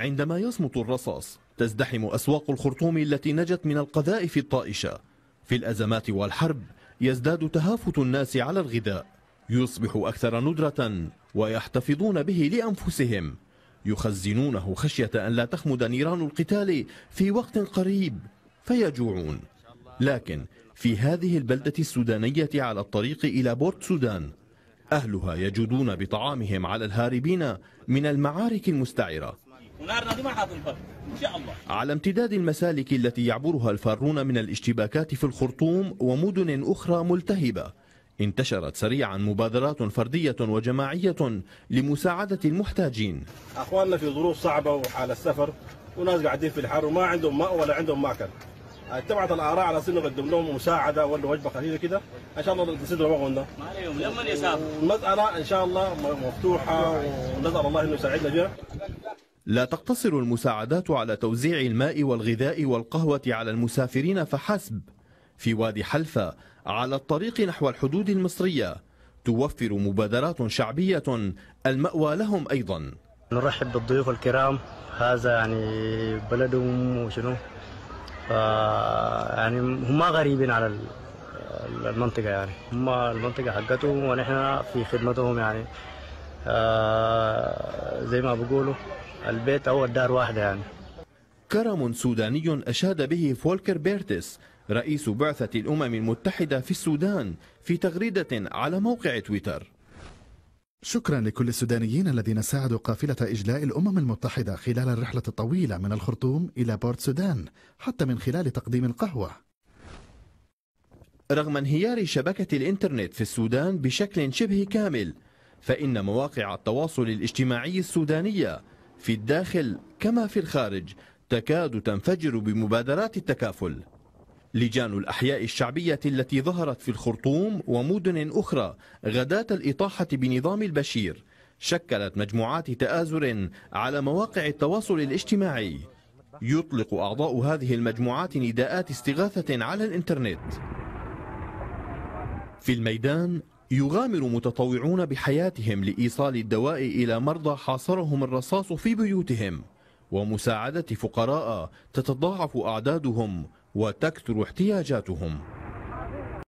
عندما يصمت الرصاص تزدحم أسواق الخرطوم التي نجت من القذائف الطائشة في الأزمات والحرب يزداد تهافت الناس على الغذاء يصبح أكثر ندرة ويحتفظون به لأنفسهم يخزنونه خشية أن لا تخمد نيران القتال في وقت قريب فيجوعون لكن في هذه البلدة السودانية على الطريق إلى بورت سودان أهلها يجودون بطعامهم على الهاربين من المعارك المستعرة ونارنا دي ما إن شاء الله على امتداد المسالك التي يعبرها الفارون من الاشتباكات في الخرطوم ومدن أخرى ملتهبة انتشرت سريعا مبادرات فردية وجماعية لمساعدة المحتاجين أخواننا في ظروف صعبة وحال السفر وناس قاعدين في الحر وما عندهم ماء ولا عندهم ماكل اتبعت الاراء على سن نقدم لهم مساعده ولا وجبه خفيفه كده ان شاء الله نسد رواقنا ما عليهم لما يسافر المساله ان شاء الله مفتوحه ونسال الله انه يساعدنا فيها لا تقتصر المساعدات على توزيع الماء والغذاء والقهوة على المسافرين فحسب في وادي حلفة على الطريق نحو الحدود المصرية توفر مبادرات شعبية المأوى لهم أيضا نرحب بالضيوف الكرام هذا يعني بلدهم وشنو يعني هم غريبين على المنطقة يعني هم المنطقة حقتهم ونحن في خدمتهم يعني آه، زي ما بقولوا البيت أول دار واحدة يعني كرم سوداني أشاد به فولكر بيرتس رئيس بعثة الأمم المتحدة في السودان في تغريدة على موقع تويتر شكرا لكل السودانيين الذين ساعدوا قافلة إجلاء الأمم المتحدة خلال الرحلة الطويلة من الخرطوم إلى بورت سودان حتى من خلال تقديم القهوة رغم انهيار شبكة الإنترنت في السودان بشكل شبه كامل فإن مواقع التواصل الاجتماعي السودانية في الداخل كما في الخارج تكاد تنفجر بمبادرات التكافل لجان الأحياء الشعبية التي ظهرت في الخرطوم ومدن أخرى غداة الإطاحة بنظام البشير شكلت مجموعات تآزر على مواقع التواصل الاجتماعي يطلق أعضاء هذه المجموعات نداءات استغاثة على الإنترنت في الميدان يغامر متطوعون بحياتهم لإيصال الدواء إلى مرضى حاصرهم الرصاص في بيوتهم ومساعدة فقراء تتضاعف أعدادهم وتكثر احتياجاتهم